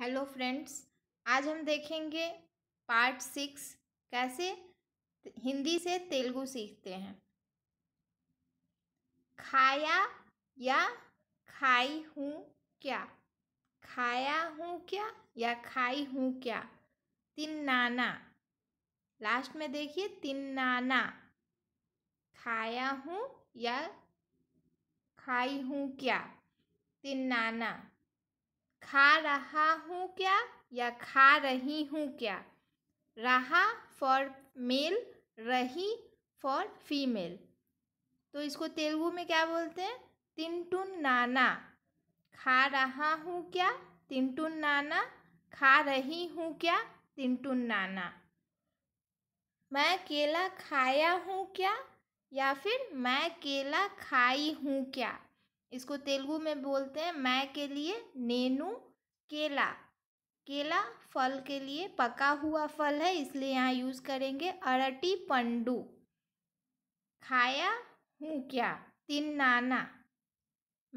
hello friends आज हम देखेंगे पार्ट सिक्स कैसे हिंदी से तेलुगु सीखते हैं खाया या खाई हूँ क्या खाया हूँ क्या या खाई हूँ क्या तिन नाना लास्ट में देखिए तिन नाना खाया हूँ या खाई हूँ क्या तिन नाना खा रहा हूँ क्या या खा रही हूँ क्या रहा फॉर मेल रही फॉर फीमेल तो इसको तेलुगु में क्या बोलते हैं तिंटुन नाना खा रहा हूँ क्या तिनटुन नाना खा रही हूँ क्या तिनटुन नाना मैं केला खाया हूँ क्या या फिर मैं केला खाई हूँ क्या इसको तेलुगु में बोलते हैं मैं के लिए नेनू केला केला फल के लिए पका हुआ फल है इसलिए यहाँ यूज़ करेंगे अरटी पंडू खाया हूँ क्या तीन नाना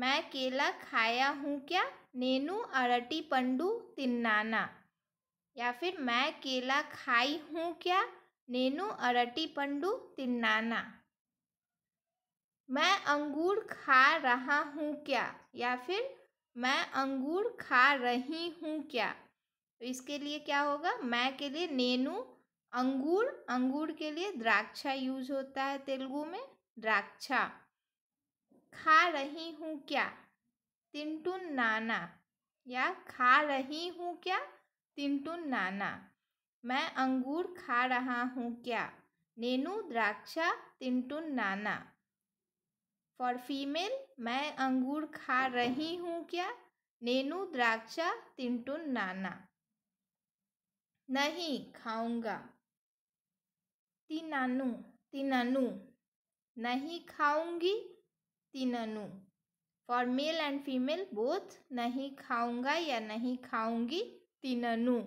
मैं केला खाया हूँ क्या नेनू अरटी पंडू तीन नाना या फिर मैं केला खाई हूँ क्या नेनू अरटी पंडू तिन्नाना मैं अंगूर खा रहा हूँ क्या या फिर मैं अंगूर खा रही हूँ क्या तो इसके लिए क्या होगा मैं के लिए नेनू अंगूर अंगूर के लिए द्राक्षा यूज होता है तेलुगु में द्राक्षा खा रही हूँ क्या तिंटुन नाना या खा रही हूँ क्या तिंटुन नाना मैं अंगूर खा रहा हूँ क्या नेनू द्राक्षा तिंटुन नाना फॉर फीमेल मैं अंगूर खा रही हूँ क्या नेनू द्राक्षा तिंटुन नाना नहीं खाऊंगा तिनानु तिनानु नहीं खाऊंगी तिनानु for male and female both नहीं खाऊंगा या नहीं खाऊंगी तिनानु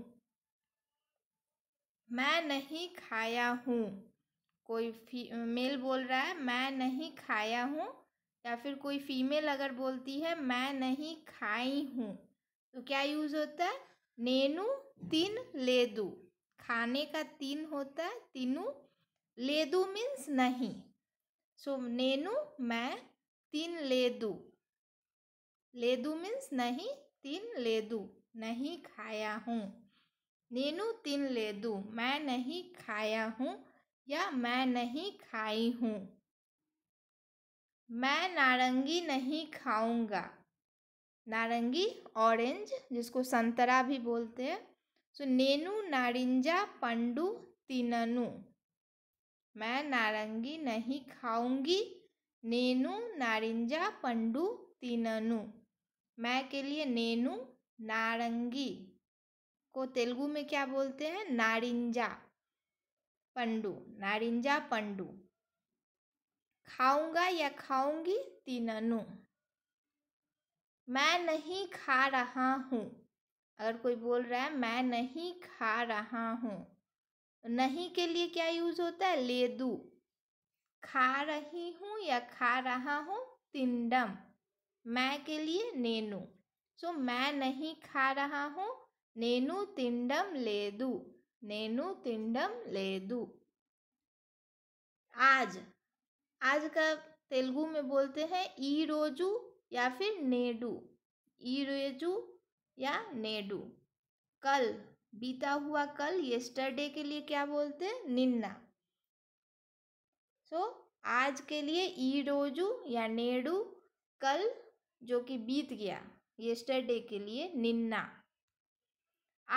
मैं नहीं खाया हूँ कोई फी मेल बोल रहा है मैं नहीं खाया हूँ या फिर कोई फीमेल अगर बोलती है मैं नहीं खाई हूँ तो क्या यूज़ होता है नेनू तीन ले दू खाने का तीन होता है तीनू ले दू मीन्स नहीं सो so, नेनू मैं तीन ले दू ले दू मीन्स नहीं तीन ले दू नहीं खाया हूँ नेनू तीन ले दू मैं नहीं खाया हूँ या मैं नहीं खाई हूँ मैं नारंगी नहीं खाऊंगा नारंगी ऑरेंज जिसको संतरा भी बोलते हैं सो so, नेनू नारिंजा पंडू तिननु मैं नारंगी नहीं खाऊंगी नेनू नारिंजा पंडू तीननु मैं के लिए नेनू नारंगी को तेलुगु में क्या बोलते हैं नारिंजा पंडू नारिंजा पंडू खाऊंगा या खाऊंगी तीननु मैं नहीं खा रहा हूँ अगर कोई बोल रहा है मैं नहीं खा रहा हूँ नहीं के लिए क्या यूज़ होता है ले दू खा रही हूँ या खा रहा हूँ तिंडम मैं के लिए नेनू सो so, मैं नहीं खा रहा हूँ नेनू तिंडम ले दू नेनू तिंडम ले दू आज आज का तेलुगु में बोलते हैं ई रोजू या फिर नेडू ई रोजू या नेडू कल बीता हुआ कल येस्टरडे के लिए क्या बोलते हैं निन्ना सो so, आज के लिए ई रोजू या नेडू कल जो कि बीत गया येस्टरडे के लिए निन्ना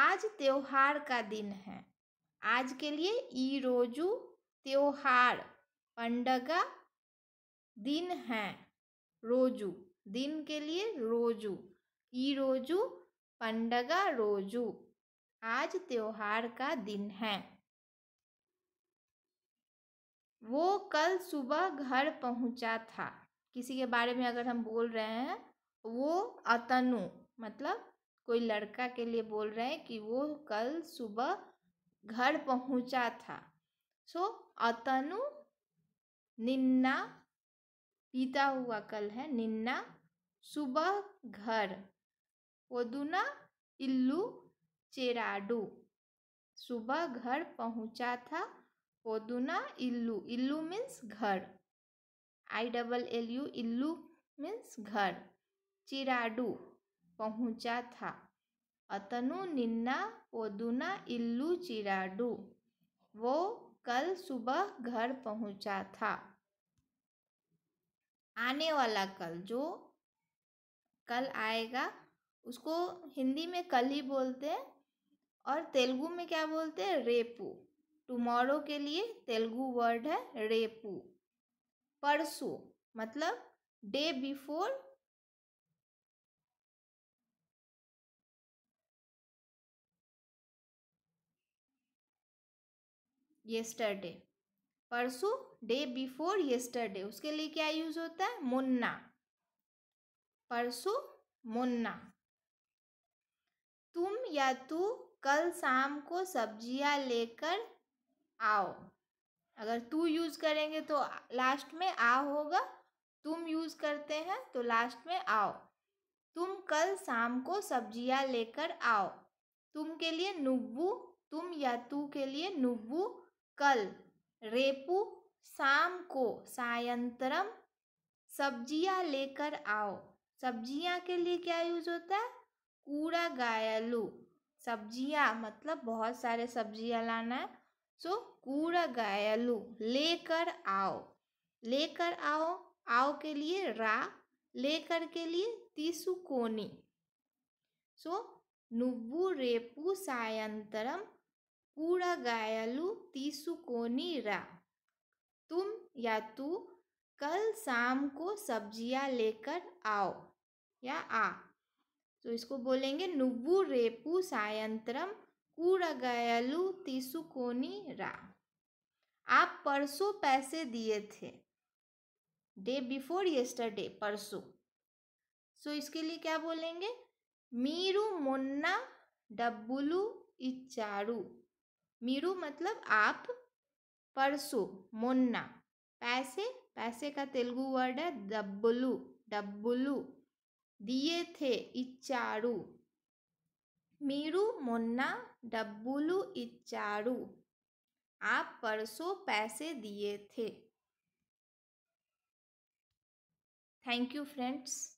आज त्योहार का दिन है आज के लिए ई रोजू त्योहार पंडगा दिन है रोजू दिन के लिए रोजू ई रोजू पंडगा रोजू आज त्योहार का दिन है वो कल सुबह घर पहुंचा था किसी के बारे में अगर हम बोल रहे हैं वो अतनु मतलब कोई लड़का के लिए बोल रहे हैं कि वो कल सुबह घर पहुंचा था सो so, अतनु निन्ना बीता हुआ कल है निन्ना सुबह घर पोदुना इल्लू चेराडू सुबह घर पहुंचा था पोदुना इल्लू इल्लू मीन्स घर आई डबल एल यू इल्लू मीन्स घर चिराडू पहुंचा था अतनु निन्ना पोदुना इल्लू चिराडू वो सुबह घर पहुंचा था आने वाला कल जो कल आएगा उसको हिंदी में कल ही बोलते हैं और तेलुगु में क्या बोलते हैं रेपू टुमारो के लिए तेलुगु वर्ड है रेपू परसों मतलब डे बिफोर येस्टरडे परसों डे बिफोर येस्टरडे उसके लिए क्या यूज़ होता है मुन्ना परसों मुन्ना तुम या तू कल शाम को सब्जियां लेकर आओ अगर तू यूज़ करेंगे तो लास्ट में आ होगा तुम यूज़ करते हैं तो लास्ट में आओ तुम कल शाम को सब्जियां लेकर आओ तुम के लिए नुब्बू तुम या तू के लिए नुब्बू कल रेपू शाम को सायंत्रम सब्जियां लेकर आओ सब्जियां के लिए क्या यूज होता है कूड़ा गायलू सब्जियां मतलब बहुत सारे सब्जियां लाना है सो कूड़ा गायलू लेकर आओ लेकर आओ आओ के लिए रा लेकर के लिए तीसु कोनी सो नुब्बू रेपू सायंत्रम కూడగాయలు रा तुम या तू कल शाम को सब्जियां लेकर आओ या आ तो इसको बोलेंगे नुबु रेपु सायंत्रम कूड़गयलू तीसुकोनी रा आप परसों पैसे दिए थे डे बिफोर येस्टरडे परसों सो इसके लिए क्या बोलेंगे मीरू मुन्ना डब्बुलू इचारू मीरू मतलब आप परसों मुन्ना पैसे पैसे का तेलुगु वर्ड है डब्बुलू डब्बुलू दिए थे इच्चारू मीरू मुन्ना डब्बुलू इच्चारू आप परसों पैसे दिए थे थैंक यू फ्रेंड्स